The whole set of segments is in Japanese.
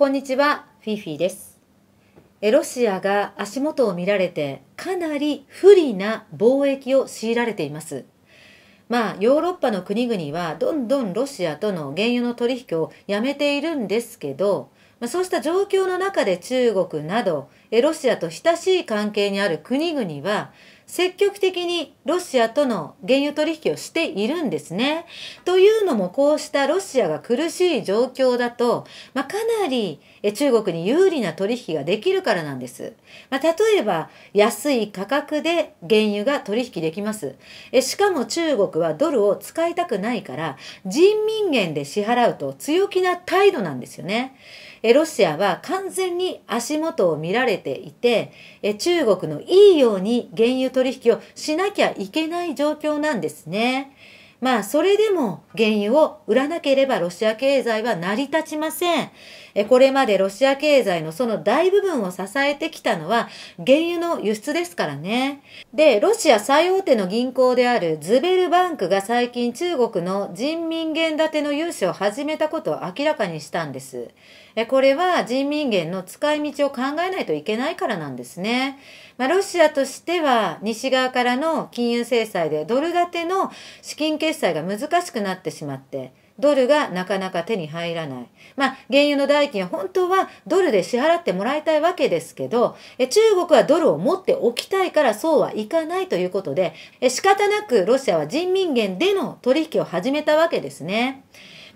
こんにちは、フィフィです。ロシアが足元を見られてかなり不利な貿易を強いられています。まあ、ヨーロッパの国々はどんどんロシアとの原油の取引をやめているんですけど、まあ、そうした状況の中で中国など、ロシアと親しい関係にある国々は、積極的にロシアとの原油取引をしているんですね。というのもこうしたロシアが苦しい状況だと、まあ、かなり中国に有利な取引ができるからなんです。まあ、例えば、安い価格で原油が取引できます。しかも中国はドルを使いたくないから、人民元で支払うと強気な態度なんですよね。ロシアは完全に足元を見られていて、中国のいいように原油取引をしなきゃいけない状況なんですね。まあ、それでも原油を売らなければロシア経済は成り立ちません。これまでロシア経済のその大部分を支えてきたのは原油の輸出ですからね。で、ロシア最大手の銀行であるズベルバンクが最近中国の人民元建ての融資を始めたことを明らかにしたんです。これは人民元の使い道を考えないといけないからなんですね。まあ、ロシアとしては西側からの金融制裁でドル建ての資金決済が難しくなってしまって、ドルがなかなか手に入らない。まあ、原油の代金は本当はドルで支払ってもらいたいわけですけど、え中国はドルを持っておきたいからそうはいかないということで、え仕方なくロシアは人民元での取引を始めたわけですね。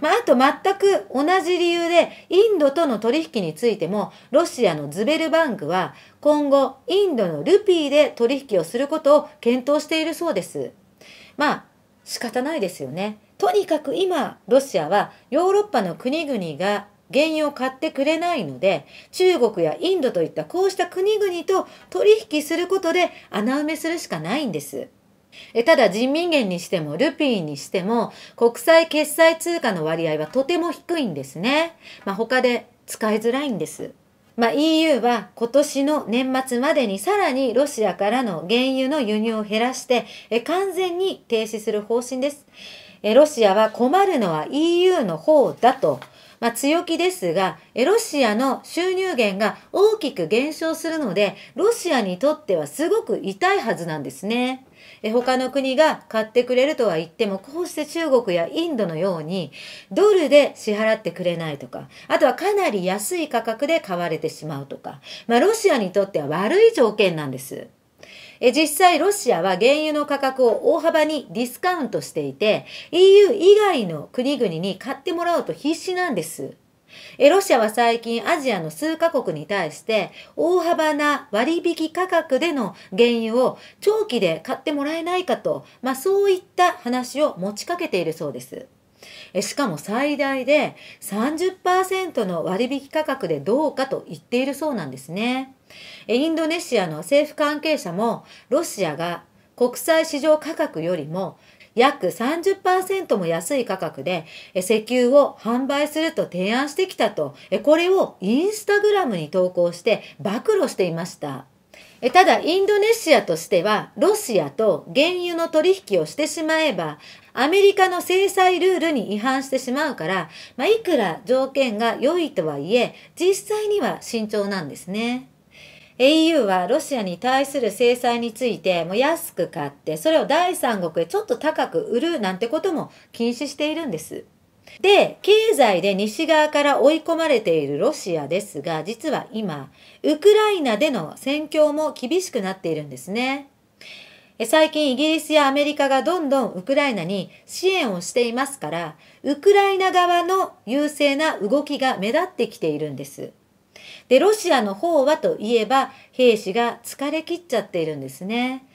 まあ、あと全く同じ理由で、インドとの取引についても、ロシアのズベルバンクは、今後、インドのルピーで取引をすることを検討しているそうです。まあ、仕方ないですよね。とにかく今、ロシアはヨーロッパの国々が原油を買ってくれないので、中国やインドといったこうした国々と取引することで穴埋めするしかないんです。えただ人民元にしてもルピーにしても国際決済通貨の割合はとても低いんですね。まあ、他で使いづらいんです。まあ、EU は今年の年末までにさらにロシアからの原油の輸入を減らして、え完全に停止する方針です。ロシアは困るのは EU の方だと、まあ、強気ですが、ロシアの収入源が大きく減少するので、ロシアにとってはすごく痛いはずなんですね。他の国が買ってくれるとは言っても、こうして中国やインドのように、ドルで支払ってくれないとか、あとはかなり安い価格で買われてしまうとか、まあ、ロシアにとっては悪い条件なんです。え実際ロシアは原油の価格を大幅にディスカウントしていて EU 以外の国々に買ってもらおうと必死なんです。えロシアは最近アジアの数カ国に対して大幅な割引価格での原油を長期で買ってもらえないかと、まあ、そういった話を持ちかけているそうです。えしかも最大で30%の割引価格でどうかと言っているそうなんですね。インドネシアの政府関係者もロシアが国際市場価格よりも約30%も安い価格で石油を販売すると提案してきたと、これをインスタグラムに投稿して暴露していました。ただ、インドネシアとしては、ロシアと原油の取引をしてしまえば、アメリカの制裁ルールに違反してしまうから、まあ、いくら条件が良いとはいえ、実際には慎重なんですね。au はロシアに対する制裁についても安く買って、それを第三国へちょっと高く売るなんてことも禁止しているんです。で、経済で西側から追い込まれているロシアですが、実は今、ウクライナでの戦況も厳しくなっているんですね。最近イギリスやアメリカがどんどんウクライナに支援をしていますから、ウクライナ側の優勢な動きが目立ってきているんです。で、ロシアの方はといえば兵士が疲れ切っちゃっているんですね。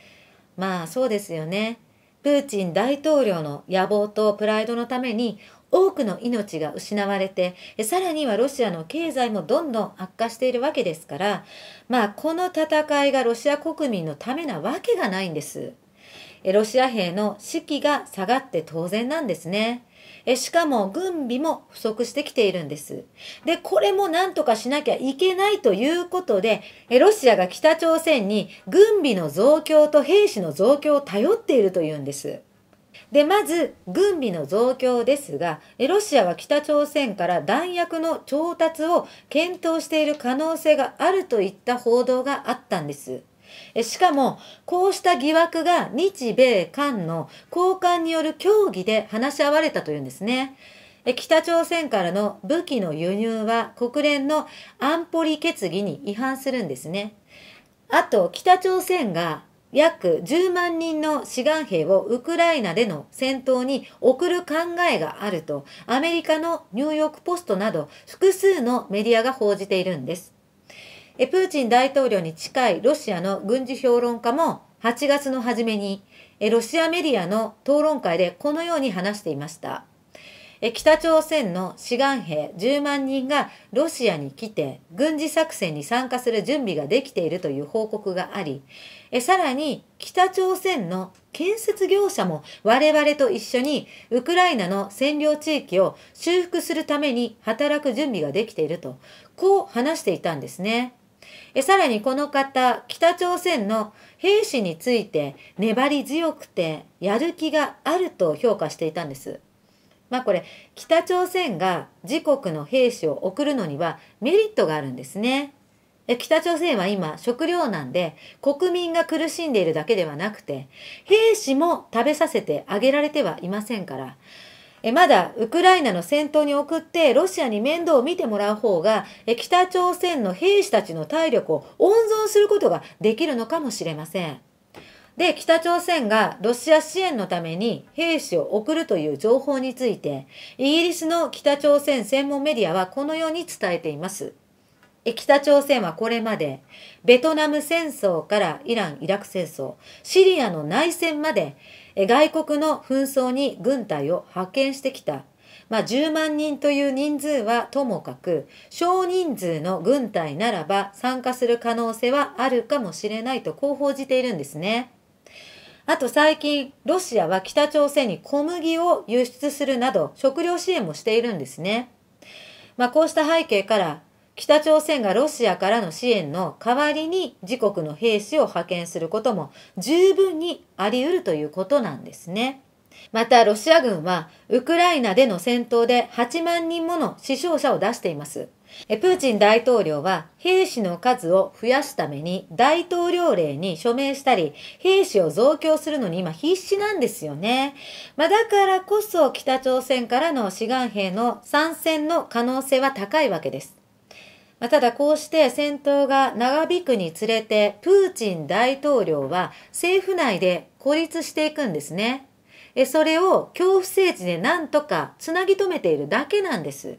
まあそうですよね。プーチン大統領の野望とプライドのために多くの命が失われてさらにはロシアの経済もどんどん悪化しているわけですからまあこの戦いがロシア国民のためなわけがないんですロシア兵の士気が下がって当然なんですねしかも軍備も不足してきているんです。で、これも何とかしなきゃいけないということで、ロシアが北朝鮮に軍備の増強と兵士の増強を頼っているというんです。で、まず、軍備の増強ですが、ロシアは北朝鮮から弾薬の調達を検討している可能性があるといった報道があったんです。しかも、こうした疑惑が日米韓の交換による協議で話し合われたというんですね。北朝鮮からの武器の輸入は国連の安保理決議に違反するんですね。あと、北朝鮮が約10万人の志願兵をウクライナでの戦闘に送る考えがあるとアメリカのニューヨークポストなど複数のメディアが報じているんです。プーチン大統領に近いロシアの軍事評論家も8月の初めにロシアメディアの討論会でこのように話していました。北朝鮮の志願兵10万人がロシアに来て軍事作戦に参加する準備ができているという報告があり、さらに北朝鮮の建設業者も我々と一緒にウクライナの占領地域を修復するために働く準備ができていると、こう話していたんですね。えさらにこの方、北朝鮮の兵士について粘り強くてやる気があると評価していたんです。まあこれ北朝鮮が自国の兵士を送るのにはメリットがあるんですね。北朝鮮は今食糧難で国民が苦しんでいるだけではなくて兵士も食べさせてあげられてはいませんからえまだウクライナの戦闘に送ってロシアに面倒を見てもらう方がえ北朝鮮の兵士たちの体力を温存することができるのかもしれません。で、北朝鮮がロシア支援のために兵士を送るという情報について、イギリスの北朝鮮専門メディアはこのように伝えています。北朝鮮はこれまで、ベトナム戦争からイラン・イラク戦争、シリアの内戦まで、外国の紛争に軍隊を派遣してきた。まあ、10万人という人数はともかく、少人数の軍隊ならば参加する可能性はあるかもしれないとこう報じているんですね。あと最近、ロシアは北朝鮮に小麦を輸出するなど、食料支援もしているんですね。まあ、こうした背景から、北朝鮮がロシアからの支援の代わりに自国の兵士を派遣することも十分にあり得るということなんですね。また、ロシア軍は、ウクライナでの戦闘で8万人もの死傷者を出しています。プーチン大統領は兵士の数を増やすために大統領令に署名したり、兵士を増強するのに今必死なんですよね。まあ、だからこそ北朝鮮からの志願兵の参戦の可能性は高いわけです。まあ、ただこうして戦闘が長引くにつれて、プーチン大統領は政府内で孤立していくんですね。それを恐怖政治でなんとかつなぎ止めているだけなんです。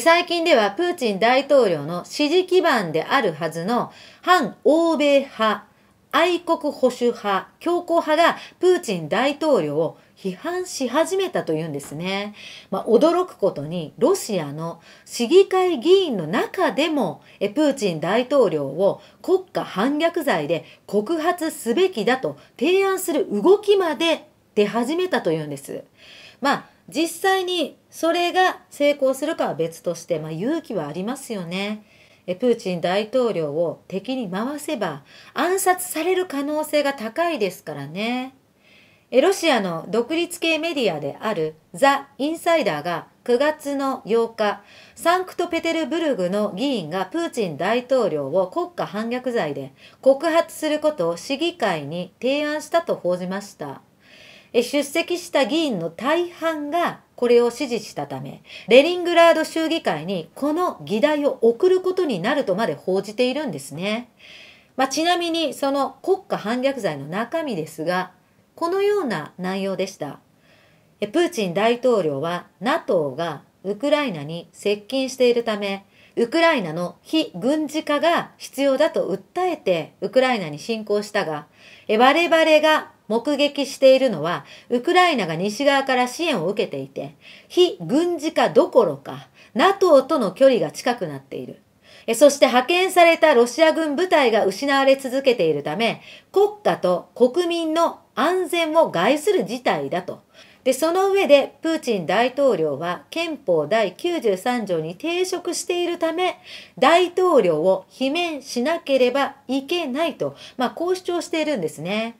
最近ではプーチン大統領の支持基盤であるはずの反欧米派、愛国保守派、強硬派がプーチン大統領を批判し始めたというんですね。まあ、驚くことに、ロシアの市議会議員の中でも、えプーチン大統領を国家反逆罪で告発すべきだと提案する動きまで出始めたというんです。まあ、実際にそれが成功するかは別として、まあ、勇気はありますよね。プーチン大統領を敵に回せば暗殺される可能性が高いですからね。ロシアの独立系メディアであるザ・インサイダーが9月の8日、サンクトペテルブルグの議員がプーチン大統領を国家反逆罪で告発することを市議会に提案したと報じました。出席した議員の大半がこれを支持したため、レリングラード州議会にこの議題を送ることになるとまで報じているんですね。まあ、ちなみにその国家反逆罪の中身ですが、このような内容でした。プーチン大統領は NATO がウクライナに接近しているため、ウクライナの非軍事化が必要だと訴えてウクライナに侵攻したが、我々が目撃しているのは、ウクライナが西側から支援を受けていて、非軍事化どころか、NATO との距離が近くなっている。そして派遣されたロシア軍部隊が失われ続けているため、国家と国民の安全を害する事態だと。で、その上で、プーチン大統領は憲法第93条に抵触しているため、大統領を罷免しなければいけないと、まあ、こう主張しているんですね。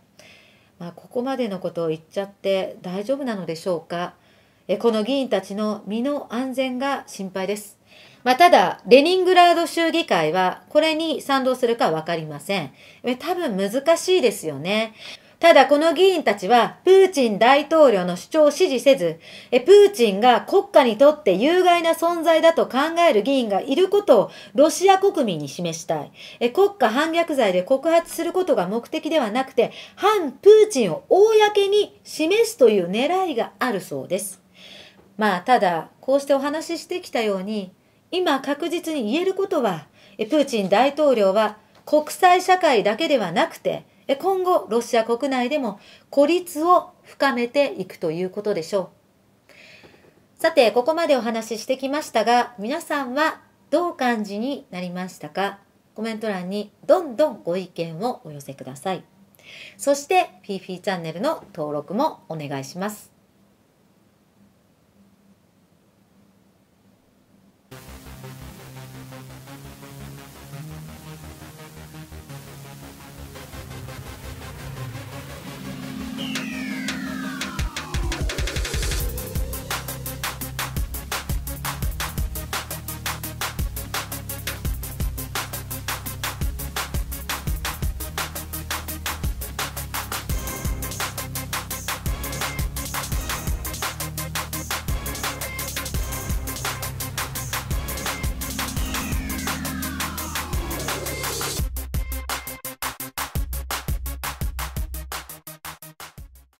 まあ、ここまでのことを言っちゃって大丈夫なのでしょうかえこの議員たちの身の安全が心配です。まあ、ただ、レニングラード州議会はこれに賛同するかわかりません。多分難しいですよね。ただこの議員たちは、プーチン大統領の主張を支持せず、えプーチンが国家にとって有害な存在だと考える議員がいることをロシア国民に示したい。え国家反逆罪で告発することが目的ではなくて、反プーチンを公に示すという狙いがあるそうです。まあ、ただ、こうしてお話ししてきたように、今確実に言えることは、えプーチン大統領は国際社会だけではなくて、で今後ロシア国内でも孤立を深めていくということでしょうさてここまでお話ししてきましたが皆さんはどう感じになりましたかコメント欄にどんどんご意見をお寄せくださいそして PP チャンネルの登録もお願いします